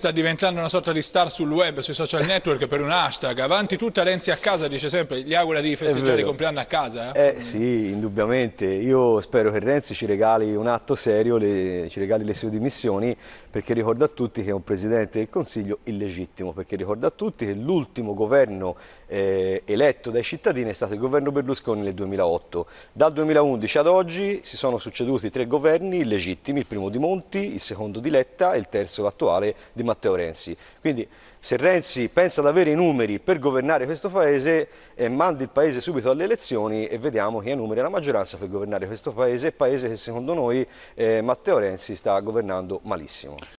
Sta diventando una sorta di star sul web, sui social network per un hashtag. Avanti tutta Renzi a casa, dice sempre, gli augura di festeggiare il compleanno a casa. Eh? eh? sì, indubbiamente. Io spero che Renzi ci regali un atto serio, le, ci regali le sue dimissioni, perché ricorda a tutti che è un Presidente del Consiglio illegittimo, perché ricorda a tutti che l'ultimo governo eh, eletto dai cittadini è stato il governo Berlusconi nel 2008. Dal 2011 ad oggi si sono succeduti tre governi illegittimi, il primo di Monti, il secondo di Letta e il terzo l'attuale di Matteo. Matteo Renzi. Quindi se Renzi pensa ad avere i numeri per governare questo Paese, eh, mandi il Paese subito alle elezioni e vediamo chi ha i numeri alla maggioranza per governare questo Paese, Paese che secondo noi eh, Matteo Renzi sta governando malissimo.